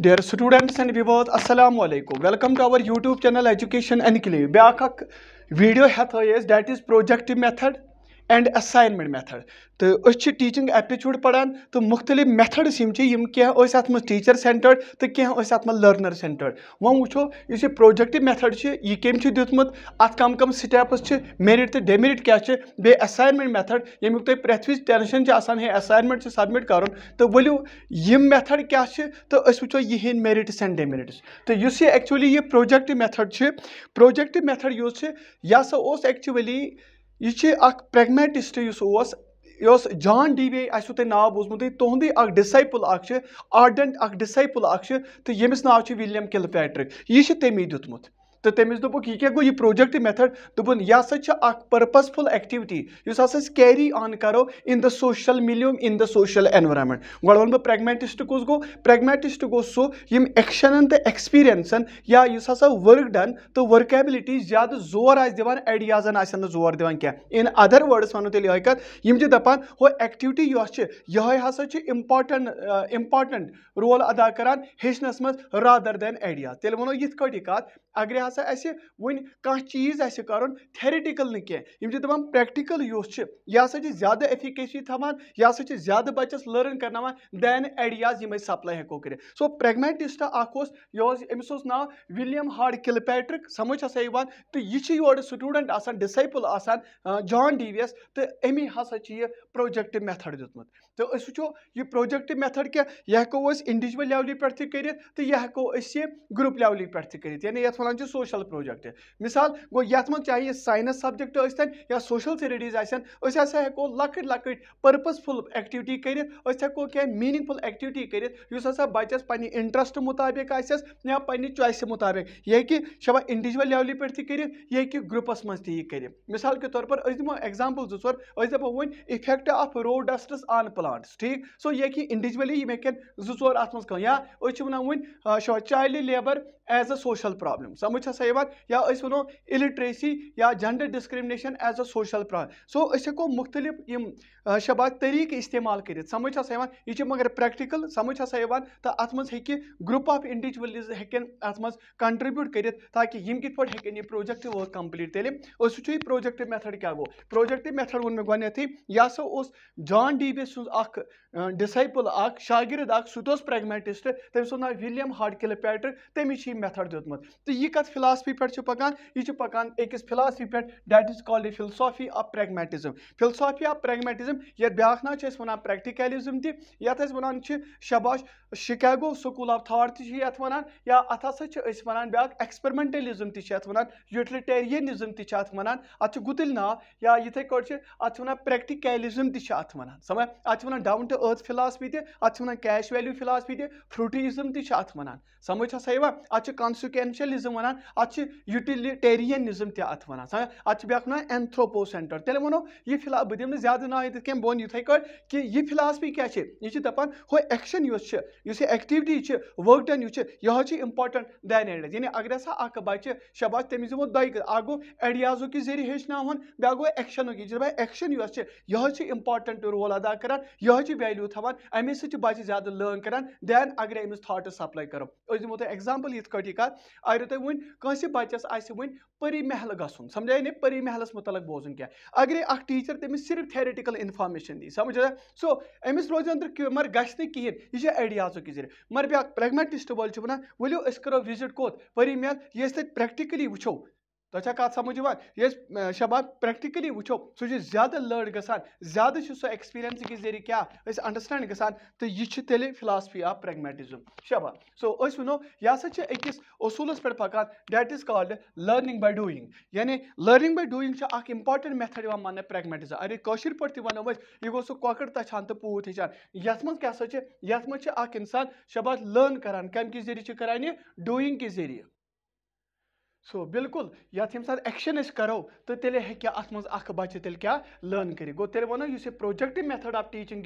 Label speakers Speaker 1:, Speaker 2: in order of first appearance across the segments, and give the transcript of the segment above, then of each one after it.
Speaker 1: dear students and viewers अस्सलाम वालेकुम welcome to our YouTube channel education enclave ब्या video हेथ that is project method and assignment method तो अच्छे teaching एप्टीच्यूड पढ़ान तो मुख्तलिफ मेथड्स यम यम कह टीचर सेंटर्ड तो कह अत लर्नर सेंटर्ड वो वो इस प्रोजेक्ट मेथड से यह कम दुत अत कम कम स्टेप्स मेरिट तो डेमेरिट क्या है बे असाइनमेंट मेथड यमुक तुम प्रेथ वज टेंशन आसान हे असाइनमेंट से सबमिट कर तो वलू यम मेथड क्या है तो वो यह मेरिट्स एंड डेमेरिट्स तो इस एक्चुअली यह प्रोजेक्ट मेथड से प्रोजेक्ट मेथड यूज यह हसा एक्चुअली यह प्रेगमेटिस्ट यह जान डी वे आसो तुम नाव बूजमुत तुद डिसाइपल आर्डेंट डिसाइपल तो यमिस नाव विलियम किल पैट्रिक यह तमी दुतमुत तो तमिस दोपुक यह क्या गो यह प्रोजेक्ट मेथड दोपन यह हसा पर्पजफुल एक्टिविटी इस हसा कैरी ऑन करो in the social milieu in the social environment गो वन बह प्रेगमेटिस्ट कस गो प्रेगमेटिस्ट गो सो यम एक्शन तो एक्सपीरियंसन या इस हसा वर्क डन तो वर्कबिलिटी ज्यादा जोर आज दिवान आइडियाजन आसन जोर दिवान क्या इन अदर वर्ड्स वनो तेल ये कत दपान हो एक्टिविटी यह यह हसा इम्पार्टेंट रोल अदा कर हेचनस मज रादर दैन आइडिया तेल वनो ये कत अगर ہسا اسہِ وۄنۍ کانٛہہ چیٖز آسہِ کَرُن تھیرِٹِکَل نہٕ کینٛہہ یِم چھِ دَپان پرٛٮ۪کٹِکَل یُس چھِ یہِ ہسا چھِ زیادٕ اٮ۪فِکیسی تھاوان یہِ ہسا چھِ زیادٕ بَچَس لٔرٕن کَرناوان دین ایڈیاز یِم أسۍ سَپلاے ہٮ۪کو کٔرِتھ سو پرٛٮ۪گمیٹِسٹ اَکھ اوس یہِ اوس أمِس اوس ناو وِلیَم ہاڈ کِل پیٹرِک سَمٕجھ ہسا یِوان تہٕ یہِ چھِ یورٕ سٹوٗڈنٛٹ آسان ڈِسایپٕل آسان جان ڈی وی تہٕ أمی ہسا چھِ یہِ پروجیکٹ میتھڈ دیُتمُت تہٕ أسۍ وٕچھو یہِ پروجیکٹ میتھڈ کیٛاہ یہِ ہٮ۪کو أسۍ اِنڈیجوَل لیولہِ پٮ۪ٹھ تہِ کٔرِتھ تہٕ یہِ ہٮ۪کو أسۍ یہِ گرُپ لیولہِ پٮ۪ٹھ تہِ کٔرِتھ یعنی یَتھ وَنان چھِ سو सोशल प्रोजेक्ट मिसाल गो ये मं चाहे साइंस सब्जेक्ट अन या सोशल स्टडीज अन हसा हेको लकट लकट पर्पजफुल एक्टिविटी कर हेको क्या मीनिंगफुल एक्टिविटी कर बचस पे इंट्रस्ट मुताबिक आस पे चॉइस मुताबिक यह हे शबा इंडिविजुअल लेवल पे यह हे ग्रुपस मज कर मिसाल के तौर पर दमो एग्जाम्पल जो ोर वो इफेक्ट आफ रो डस्टस आन प्लांट्स ठीक सो यह इंडिविजुअली हेन जो अत या वो child labour as a social problem समझ چھےٚ سۄ یِوان یا أسۍ وَنو اِلِٹریسی یا gender discrimination as a social پرٛا سو أسۍ ہٮ۪کو مُختلِف یِم شبات طٔریٖقہٕ استعمال کٔرِتھ سَمٕجھ چھےٚ سۄ یِوان یہِ چھِ مگر پرٛٮ۪کٹِکَل سَمٕجھ چھےٚ سۄ یِوان تہٕ اَتھ منٛز ہیٚکہِ گرُپ آف اِنڈِجوَلٕز ہیٚکن اَتھ منٛز کَنٹِرٛبیوٗٹ کٔرِتھ تاکہِ یِم کِتھ پٲٹھۍ ہیٚکن یہِ پرٛوجَکٹ ؤرٕک کَمپٕلیٖٹ تیٚلہِ أسۍ وٕچھو یہِ پرٛوجَکٹ مٮ۪تھڈ کیٛاہ گوٚو پرٛوجَکٹ مٮ۪تھڈ ووٚن مےٚ گۄڈنٮ۪تھٕے یہِ ہسا اوس جان ڈی بے سُنٛد اَکھ ڈِسایپٕل اَکھ شاگِرد اکھ سُہ تہِ اوس پرٛٮ۪گمیٹِسٹ تٔمِس اوس ناو وِلیَم ہاڈکِل پیٹر تٔمِس چھِ یہِ مٮ۪تھڈ دیُتمُت تہٕ یہِ کَتھ फिलासफी पे पकान यह पकान अकिस फिलासफी पे that is called a philosophy of pragmatism philosophy of pragmatism ये ब्याक ना वन प्रैक्टिकलिज्म तथ वन शबाश शिकागो स्कूल ऑफ थाट तथ वन या अत हा वन ब्या एक्सपेरिमेंटलिज्म तथ यूटिलिटेरियनिज्म तथ अत गुतिल नाव या इथे कट अत वन प्रैक्टिकलिज्म तथ वन समझ अत वन डाउन टू अर्थ फिलासफी तथ वन कैश वैल्यू फिलासफी फ्रूटिज्म तथ वन समझ हसा अत कॉन्सिक्वेंशलिज्म वन अत यूटिलिटेरियनिज्म तथ वन अत वन एंथ्रोपो सेंटर तेल वो यह फिलहाल बह दिन ज्यादा ना इत कम बोन इथे कि यह फिलासफी क्या है यह दपान हो एक्शन यह एक्टिविटी वर्क डन यह इम्पोर्टेंट दैन एंड यानी अगर हसा अ बच्चे शबाश तमिस दिमो दो अक गो एडियाजो के जरिए हेचनावन बया गो एक्शन यह एक्शन यह इम्पोर्टेंट रोल अदा कर यह वैल्यू थान अमे बच्चे ज्यादा लर्न कर दैन अगर अमिस थाटस सप्लाई करो दिमो तुम एग्जाम्पल इत कह अगर तुम वो कं बचस परी महल गुन समझा ने परि महलस मुतल बोज क्या अगर अख टीचर तमें सिर्फ थेरटिकल इनफारमेशन दी समझ सो अमिस रोज मगर गहन यह आइडियाज के जरिए मगर ब्या प्रगमेटिस्ट वो वो करो विजिट कौत परि महल ये प्रैक्टिकली वो तथा कत समझा ये तो शबान प्रैक्टिकली वो सो ज्यादा लर्ड ग ज्यादा सो एक्सपीरियंस के जरिए क्या अंडरस्टैंड ग तो यह फिलासफी आफ प्रगमेटिजम शबान सो वो यह सकस असूलस पे पकान that is called learning by doing यानी learning by doing important method मान प्रगमेटिजम अरे कशिर पे वनो यह गो सो कॉकर तछान तो पूत हेचान ये अंसान शबान लर्न कर कमक जरिए कह डूइंग के जरिए सो बिल्कुल ये एक्शन करो तो तेल हे अत बच्चे तेल क्या लर्न कर गो तेल वो इस प्रोजेक्ट मेथड ऑफ टीचिंग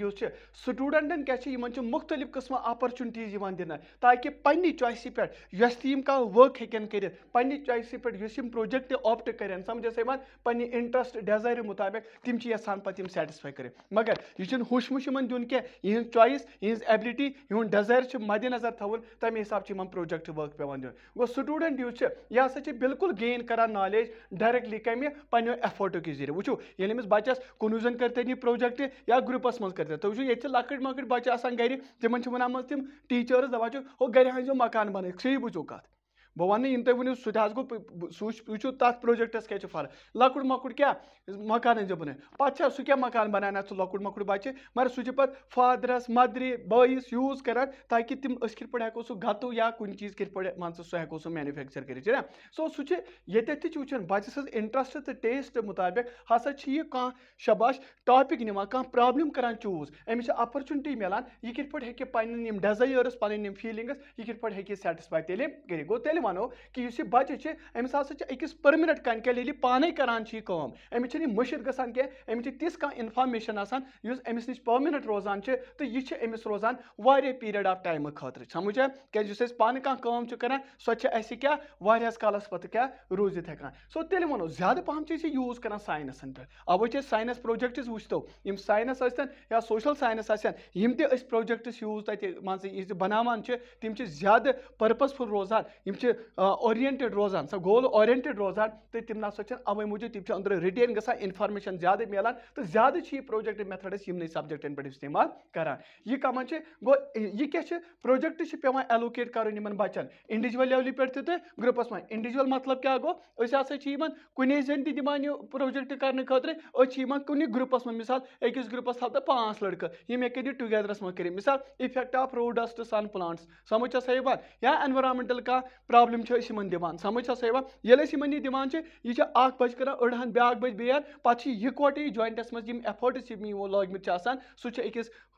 Speaker 1: स्टूडेंटन क्या मुख्तलिफ कस्म अपॉर्चुनिटीज दिन ताकि पन्नी चॉइस पे यस कह वर्क हेकन कर पन्नी चॉइस पे प्रोजेक्ट ऑप्ट कर समझ पन्नी इंट्रस्ट डिजायर मुताबिक तम यहां पे सेटिसफाई कर मगर यह हुश मुश इन दिन कह इन चॉइस इन एबिलिटी इन डिजायर मदनजर थवन तमें हिसाब से इन प्रोजेक्ट वर्क पे दिन गो स्टूडेंट यह से बिल्कुल गेन करान नॉलेज डायरेक्टली कमें पनो एफोटो के जरिए वो ये बच्चस कुन जन कर प्रोजेक्ट या ग्रुपस मज कर तुम ये लकट मकट बच्चे गर तम वन तम टीचर्स दपान हो गर हाँ मकान बन सी बुझो कत बह वन यु तुम सुत वो तथ प्रोजेक्टस क्या फल लकुट मकुट क्या मकान जो बने पा सू क्या मकान बना ना तो लकुट मकुट बच्चे मगर सू फादरस मदरे बस यूज कर ताकि तुम कित पा हेको सू गु या कुछ चीज कित पा मान सह हेको सू मैनुफैक्चर कर सो सूचित वन बच्चे सज इंट्रस्ट तो टेस्ट मुताबिक हस कह शबाश टापिक ना कह प्रम कर चूज अमिश अपर्चुनिटी मिलान यह कित पे डजयर्स पे फीलिंग्स पीलिंग्स यह कित पे हेटिसफाई तेल कर गो तेल वनो कि इस बच्चे अमिस अकिस पर्मनेंट कनक ये पान कहान कम अमिस मशीद ग कह अमिस तिस कह इनफॉर्मेशन आसान अमिस नश पर्मनेंट रोजान तो यह रोजान वारे पीरियड आफ टाइम खुद समझ आए क्या पान कम करान सो क्या वह कालस पे क्या रूजित हेकान सो तेल वो ज्यादा पहम यूज करान साइनसन पे अब साइनस प्रोजेक्ट वो यम साइनस या सोशल साइनस आम प्रोजेक्ट्स यूज तथे मान बनान तम ज्यादा पर्पजफुल रोजान اورینٹڈ روزان سۄ گول اورینٹڈ روزان تہٕ تِم نہ سا چھِنہٕ اَوَے موٗجوٗب تِم چھِ أنٛدرٕ رِٹین گژھان اِنفارمیشَن زیادٕ میلان تہٕ زیادٕ چھِ یہِ پروجَکٹ میتھڈ أسۍ یِمنٕے سَبجَکٹَن پٮ۪ٹھ استعمال کران یہِ کَمَن چھِ گوٚو یہِ کیٛاہ چھِ پروجَکٹ چھِ پیٚوان ایلوکیٹ کَرُن یِمن بَچَن اِنڈِجوَل لیولہِ پٮ۪ٹھ تہِ تہٕ گرُپَس منٛز اِنڈِجوَل مطلب کیٛاہ گوٚو أسۍ ہسا چھِ یِمن کُنے زٔنۍ تہِ دِوان یہِ پروجَکٹ کرنہٕ خٲطرٕ أسۍ چھِ یِمن کُنہِ گرُپَس منٛز مِثال أکِس گرُپَس تھاو تہٕ پانٛژھ لٔڑکہٕ یِم ہیٚکہِ یہِ ٹُگیدرَس منٛز کٔرِتھ مِثال اِفیکٹ آف روڈسٹ سَن پٕلانٹٕس سَمٕجھ چھَسا یِوان یا اٮ۪نوارامینٹَل کانٛہہ پرٛابلِم प्रॉब्लम इन दिवान समझ आ इन यह दिवान यह अख बज कर अड़हन ब्या बज बेयर पे यकोटे जॉइंटस मे एफर्ट्स लगमित सह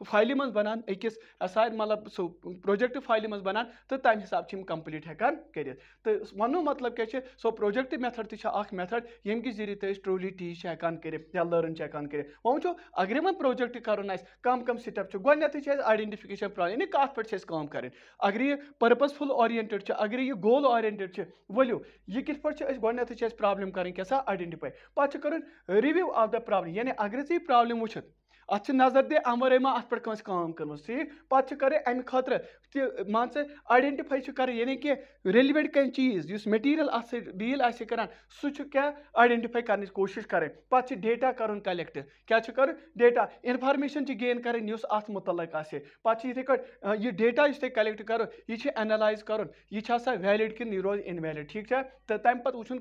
Speaker 1: फाइल मं बनान अकिस असाइन मतलब सो प्रोजेक्ट फाइल मं बनान तो तम हिसाब से कम्प्लीट हेकान कर वो मतलब क्या सो पोजेक्ट मेथड तक मेथड यम कि जरिए तुम ट्रूली टीच हेकान कर लर्न हेकान कर वो अगर यम प्रोजेक्ट कर कम कम स्टेप गोनत आइडेंटिफिकेशन प्रॉब्लम यानी कत पे कम कर अगर यह फुल ओरिएंटेड अगर यह गोल گول اورینٹِڈ چھِ ؤلِو یہِ کِتھ پٲٹھۍ چھِ أسۍ گۄڈٕنٮ۪تھٕے چھِ اَسہِ پرٛابلِم کَرٕنۍ کیٛاہ سا آیڈٮ۪نٹِفاے پَتہٕ چھِ کَرٕنۍ رِوِو آف دَ پرٛابلِم یعنی اگر أسۍ یہِ پرٛابلِم وٕچھِتھ अत नजर दे अम मा अत पे काम कर्म ठीक पे करे अमि खतर मान से आइडेंटिफाई कर यानी कि रेलिवेंट कह चीज इस मटीरियल अत डील आ सह क्या आइडेंटिफाई करने कोशिश करें पे डेटा कर कलेक्ट क्या कर डेटा इनफार्मेशन गेन करें इस अत मुतलक पे इथे पे यह डेटा इस कलेक्ट कर यह कर यह वैलिड कि रोज इनवैलिड ठीक है तो तमें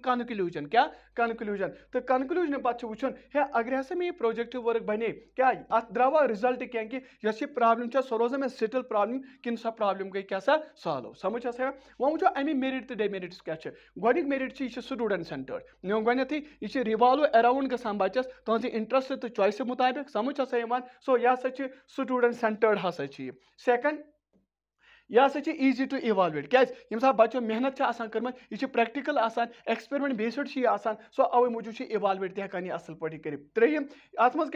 Speaker 1: क्या कनक्लूजन तो कनक्लूजन पे वो हे अगर हसा मे प्रोजेक्ट वर्क बने क्या کیٛازِ اَتھ درٛاوا رِزَلٹ کینٛہہ کہِ یۄس یہِ پرٛابلِم چھےٚ سۄ روزِ مےٚ سِٹٕل پرٛابلِم کِنہٕ سۄ پرٛابلِم گٔے کیٛاہ سا سالو سَمٕجھ حظ ہٮ۪وان وۄنۍ وٕچھو اَمِکۍ میرِٹ تہٕ ڈیمِرِٹٕس کیٛاہ چھِ گۄڈنیُک میرِٹ چھِ یہِ چھِ سٹوٗڈنٛٹ سٮ۪نٹٲڈ مےٚ ووٚن گۄڈنٮ۪تھٕے یہِ چھِ رِوالو اٮ۪راوُنٛڈ گژھان بَچَس تٕہٕنٛزِ اِنٹرٛسٹ تہٕ چویسہِ مُطابِق سَمٕجھ ہَسا یِوان سو یہِ ہَسا چھِ سٹوٗڈنٛٹ سٮ۪نٹٲڈ ہَسا چھِ یہِ سیٚکَنٛڈ यह हसा ईजी टू इवालुएट क्या सा बच्चों मेहनत कर्म यह प्रैक्टिकल एक्सपेरिमेंट बेस सो अवे मूजूब इवालुएट तकान यह असल पे कर त्रिम अत मे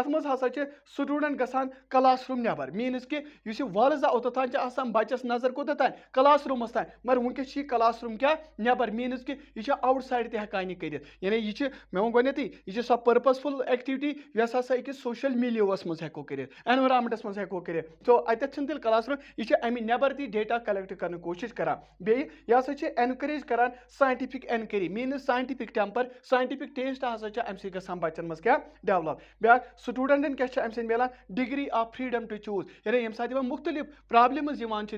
Speaker 1: अत मे स्टूडेंट गान क्लास रूम नबर मीनस कि इस वर्जा ओतोतान बचस नजर कोतोतान क्लास रूमस तान मगर वनकस क्लास रूम क्या नबर मीनस कि यह आउट साइड तकान कर यह मे वो गोन यह सो पर्पजफुल एक्टिविटी यह हसा सोशल मिलियोस मे हेको कर अत क्लास रूम यह अमे नबर दी डेटा कलेक्ट कर कोशिश करान यह एनकरेज कर scientific enquiry mean scientific temper scientific test हसा अमि ग बच्चन मज क्या डेवलप ब्या स्टूडेंटन क्या अमस मिलान degree of freedom to choose यानी ये साथ मुख्तलि प्रॉब्लम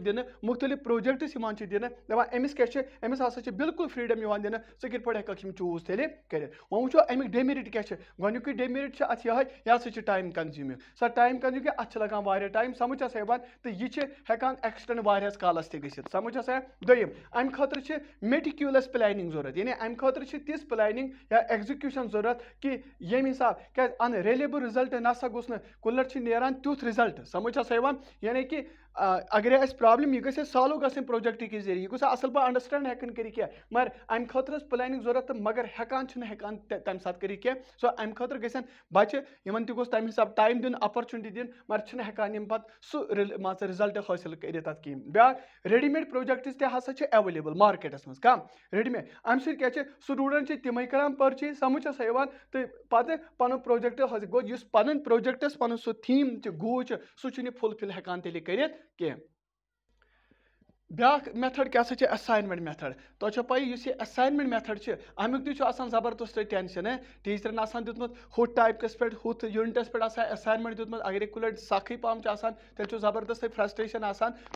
Speaker 1: दिन मुख्तलि प्रोजेक्ट्स दिन दपान अमिस क्या अमिस हसा बिल्कुल फ्रीडम दिन सो कित पे हेक चूज तेल कर वो वो अमिक डेमेरिट क्या गुक डेमेरिट अत यह time consuming sir time consuming अत लगान टाइम समझ आ तो यह हेकान ایٚکسٹٮ۪نڈ واریاہَس کالَس تہِ گٔژھِتھ سَمٕجھ ہسا دوٚیِم اَمہِ خٲطرٕ چھِ میٹِکیوٗلَس پٕلینِنٛگ ضوٚرَتھ یعنی اَمہِ خٲطرٕ چھِ تِژھ پٕلینِنٛگ یا ایٚگزِکیوٗشَن ضوٚرَتھ کہِ ییٚمہِ حِساب کیٛازِ اَن ریلیبٕل رِزَلٹ نہ سا گوٚژھ نہٕ کُلَر چھِ نیران تیُتھ رِزَلٹ سَمٕجھ ہسا یِوان یعنی کہِ अगर अस प्रॉब्लम यह गए सॉल्व ग प्रोजेक्ट के जरिए यह गो असल पा अंडरस्टैंड हेकन कर क्या मगर अम खुद प्लानिंग जरूरत मगर हेकान हेकान तम सात कर सो अम खुद ग बच्चे इन तक तम हिसाब टाइम दिन अपॉर्चुनिटी दिन मगर हेकान पे मान रिजल्ट हासिल कर ब्या रेडीमेड प्रोजेक्ट्स तसा एवेलेबल मार्केटस मं कम रेडीमेड अम क्या स्टूडेंट तमें करान पर्चेज समझ आ तो पे पुन प्रोजेक्ट गो पुन प्रोजेक्टस पुन सह थीम गोल सह फुलफिल हेकान तेल कर 给。ब्याक मेथड क्या सा असाइनमेंट मेथड तुम तो पे इस असाइनमेंट मेथड अमुक हु टाइपस पे हु पे असाइनमेंट दुतमुत अगर एक लट सख पम तेल जबरदस्त फ्रस्ट्रेशन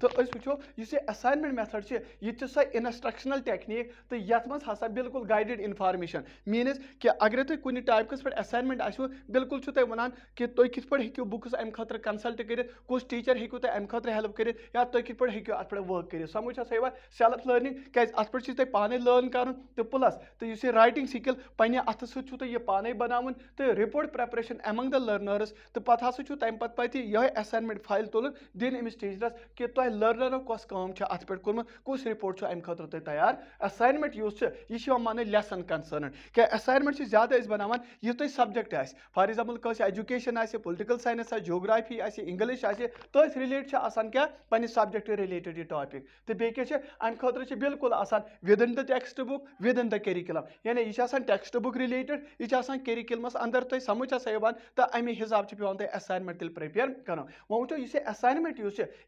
Speaker 1: तो वो इस असाइनमेंट मेथड यह सो इंस्ट्रक्शनल टेक्निक तो ये मज हा बिल्कुल गाइडेड इन्फॉर्मेशन मीनस कि अगर तुम कुछ टाइपस पे असाइनमेंट आो बिल्कुल तुम वनान कि तुम कित पे हूँ बुक्स अमि खत कंसल्ट कर कुछ टीचर हूँ तुम अमि खत हेल्प कर तुम कित पे हूँ अत पे वर्क कर یہِ سَمٕجھ چھا یِوان سیلف لٔرنِنٛگ کیٛازِ اَتھ پٮ۪ٹھ چھُو تۄہہِ پانے لٲرٕن کَرُن تہٕ پٕلَس تہٕ یُس یہِ رایٹِنٛگ سِکِل پنٛنہِ اَتھٕ سۭتۍ چھُو تۄہہِ یہِ پانَے بَناوُن تہٕ report preparation among the learners تہٕ پَتہٕ ہَسا چھُو تَمہِ پَتہٕ پَتہٕ یِہوٚے اٮ۪ساینمٮ۪نٛٹ فایِل تُلُن دِنۍ أمِس ٹیٖچرَس کہِ تۄہہِ لٔرنَرو کۄس کٲم چھِ اَتھ پٮ۪ٹھ کوٚرمُت کُس رِپوٹ چھُ اَمہِ خٲطرٕ تۄہہِ تیار اٮ۪ساینمٮ۪نٛٹ یُس چھُ یہِ چھُ یِوان ماننہٕ لیسَن کَنسٲرٕن کیٛاہ اٮ۪ساینمٮ۪نٛٹ چھِ زیادٕ أسۍ بَناوان یُس تۄہہِ سَبجَکٹ آسہِ فار ایٚگزامپٕل کٲنٛسہِ اٮ۪جوکیشَن آسہِ پُلٹِکَل ساینَس آسہِ جیوگرافی آسہِ اِنٛگلِش آسہِ تٔتھۍ رِلیٹ چھِ آسان کیٛاہ پنٛنہِ سَبجَکٹ رِلیٹِڈ یہِ ٹاپِک तो बे क्या अम खुद बिल्कुल आसान within the textbook within the curriculum यानी यह टेक्स्ट बुक रिलेटेड यह करिकुलमस अंदर तुम तो समझ आसान तो अमे हिसाब पे पे असाइनमेंट तेल प्रिपेयर कर वो वो यह असाइनमेंट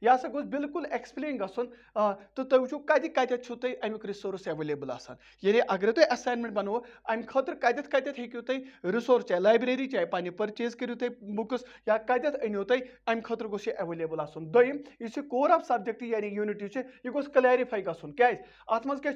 Speaker 1: यह हा गोस बिल्कुल एक्सप्लेन गुन तो तुम वो कत कत अमुक रिसोर्स एवेलेबल आसान यानी अगर तुम तो असाइनमेंट बनो अम खुद कत कत हूँ तुम रिसोर्स चाहे लाइब्रेरी चाहे पे पर्चेज करू तुम बुक्स या कत अनो तुम अम खुद गोस एवेलेबल दोम इस कोर आफ सब्जेक्ट यानी यूनिट यह गोस क्लैरिफाई गु अत मे क्या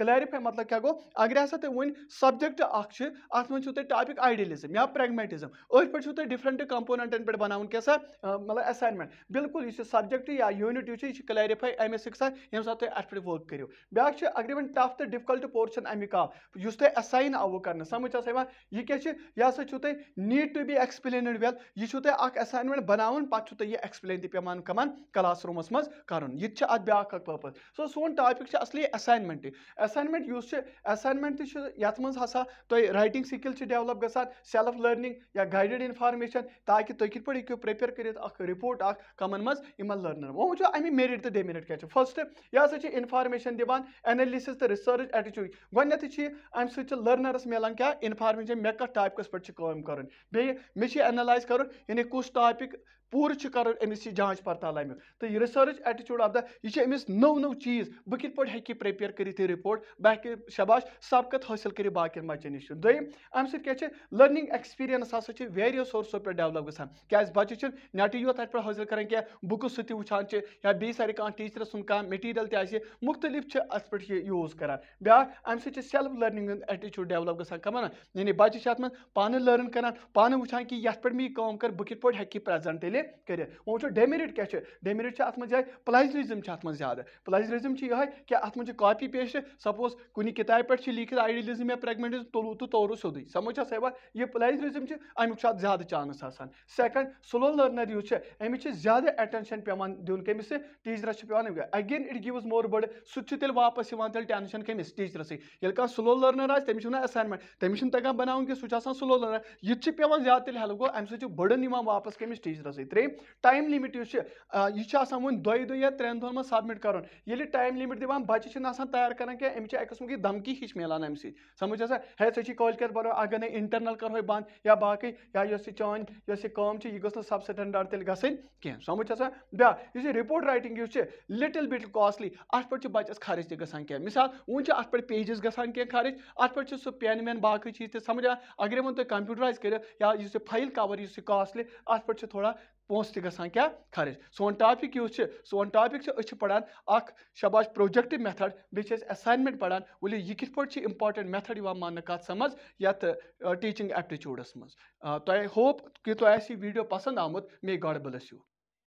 Speaker 1: क्लैरिफाई मतलब क्या गो अगर हसा तुम वन सब्जेक्ट अत मे तुम टापिक आइडियलिज्म या प्रेगमेटिज्म अथ पे तुम डिफरेंट कंपोनेंटन पे बना कैसा मतलब असाइनमेंट बिल्कुल यह सब्जेक्ट या यूनिट यह क्लैरिफाई अमे सिक्सा ये साथ तुम अत पे वर्क करो ब्या अग्रीवन टफ तो डिफिकल्ट पोर्शन अमिक आव असाइन आव कर समझ आ यह क्या यह हसा तुम need to be explained well यह असाइनमेंट बनाव पे ये एक्सप्लेन तमाम कमान क्लास रूमस मज कर अब بیٛاکھ اَکھ پٔرپَز سو سون ٹاپِک چھِ اَصلی اٮ۪ساینمٮ۪نٛٹ اٮ۪ساینمٮ۪نٹ یُس چھُ اٮ۪ساینمٮ۪نٛٹ تہِ چھُ یَتھ منٛز ہسا تۄہہِ رایٹِنٛگ سِکِل چھِ ڈٮ۪ولَپ گژھان سیلف لٔرنِنٛگ یا گایڈٕڈ اِنفارمیشَن تاکہِ تُہۍ کِتھ پٲٹھۍ ہیٚکِو پرٛٮ۪پِیَر کٔرِتھ اَکھ رِپوٹ اَکھ کَمَن منٛز یِمَن لٔرنَرَن وۄنۍ وٕچھو اَمہِ میرِٹ تہٕ ڈیمِرِٹ کیٛاہ چھِ فٔسٹ یہِ ہسا چھِ اِنفارمیشَن دِوان اٮ۪نَلِسِس تہٕ رِسٲرٕچ ایٹِچوٗڈ گۄڈنٮ۪تھٕے چھِ اَمہِ سۭتۍ چھِ لٔرنَرَس مِلان کیٛاہ اِنفارمیشَن مےٚ کَتھ ٹاپِکَس پٮ۪ٹھ چھِ کٲم کَرٕنۍ بیٚیہِ مےٚ چھِ اٮ۪نَلایز کَرُن یعنی کُس ٹاپِک पूर कर जाँच पड़ताल अमु तो यह रिसर्च एटिट्यूड आफ द यह नव नव चीज बह कि पे हे प्रपेयर कर रिपोर्ट बह हूँ शबाश सबकत हासिल कर बाकन बच्चन नश दम अम क्या लर्निंग एक्सपीरियंस हसा वेरियो सोर्सो पे डेवलप ग क्या बच्चे नट योत पे हासिल कर क्या बुकस सह वान या बी सारे कह टीचर सुन कह मटीरियल तह मुख्तलिफ अत पे यूज कर ब्या अम सेल्फ लर्निंग एटिट्यूड डेवलप ग यानी बच्चे अत मे पान लर्न कर पान वा कि ये पे मैं काम कर बह कि पे हे प्रजेंट तेल ہیٚکہِ کٔرِتھ وۄنۍ وٕچھو ڈیمِرِٹ کیٛاہ چھِ ڈیمِرِٹ چھِ اَتھ منٛز یِہوٚے پٕلَجرِزٕم چھِ اَتھ منٛز زیادٕ پٕلَجرِزٕم چھِ یِہوٚے کہِ اَتھ منٛز چھِ کاپی پیسٹ سپوز کُنہِ کِتابہِ پٮ۪ٹھ چھِ لیٖکھِتھ آیڈِیلِزٕم یا پرٛٮ۪گمٮ۪نٛٹِزٕم تُلوٗ تہٕ توروٗ سیوٚدُے سمجھ چھَس یِوان یہِ پٕلَجرِزٕم چھِ اَمیُک چھُ اَتھ زیادٕ چانٕس آسان سٮ۪کَنڈ سلو لٔرنَر یُس چھِ أمِس چھِ زیادٕ اٮ۪ٹٮ۪نشَن پٮ۪وان دیُن کٔمِس ٹیٖچرَس چھُ پٮ۪وان اگین اِٹ گِوٕز مور بٔڑ سُہ تہِ چھُ تیٚلہِ واپَس یِوان تیٚلہِ ٹٮ۪نشَن کٔمِس ٹیٖچرَسٕے ییٚلہِ کانٛہہ سلو لٔرنَر آسہِ تٔمِس چھُنہ اٮ۪ساینمٮ۪نٛٹ تٔمِس چھُنہٕ تگان بَناوُن کینٛہہ سُہ چھُ آسان سلو لٔرنَر یہِ تہِ چھِ پٮ۪وان زیادٕ تیٚلہِ ہٮ۪لٕپ گوٚو اَمہِ سۭتۍ چھُ بٔڑن یِوان واپَس کٔمِس ٹیٖچرَسٕے ترٛیٚیِم ٹایم لِمِٹ یُس چھُ یہِ چھُ آسان وۄنۍ دۄیہِ دۄہ یا ترٛٮ۪ن دۄہَن منٛز سَبمِٹ کَرُن ییٚلہِ ٹایم لِمِٹ دِوان بَچہِ چھِنہٕ آسان تیار کَران کینٛہہ أمِس چھِ اَکہِ قٕسمُک یہِ دھمکی ہِش مِلان اَمہِ سۭتۍ سَمٕجھ ہَسا ہے ژےٚ چھی کٲلۍ کٮ۪تھ بَرو اگر نَے اِنٹَرنَل کَرہوے بنٛد یا باقٕے یا یۄس یہِ چٲنۍ یۄس یہِ کٲم چھِ یہِ گٔژھ نہٕ سب سٹینڈاڈ تیٚلہِ گژھٕنۍ کینٛہہ سَمٕجھ ہَسا بیٛاکھ یُس یہِ رِپوٹ رایٹِنٛگ یُس چھِ لِٹٕل بِٹ کاسٹلی اَتھ پٮ۪ٹھ چھِ بَچَس خرٕچ تہِ گژھان کینٛہہ مِثال وٕنۍ چھِ اَتھ پٮ۪ٹھ پیجِز گژھان کینٛہہ خرٕچ اَتھ پٮ۪ٹھ چھِ سُہ پٮ۪ن وٮ۪ن باقٕے چیٖز تہِ سَمٕجھ اگر وۄنۍ تُہۍ کَمپیوٗٹرایز کٔرِو یا یُس یہِ فایِل کَوَر یُس یہِ کاسٹلی اَتھ پٮ۪ٹھ چھِ تھوڑا पोस तक क्या खर्च सोन टापिक यूस सोन टापिक पढ़ान शबाज प्रोजेक्ट मेथड बीस असाइनमेंट पढ़ान वो यह कि इंपॉर्टेंट मेथड मान कत समझ यथ टीचिंग एप्टिट्यूडस मज तह होप कि तुम वीडियो पसंद आमुत मे गॉड बलस यू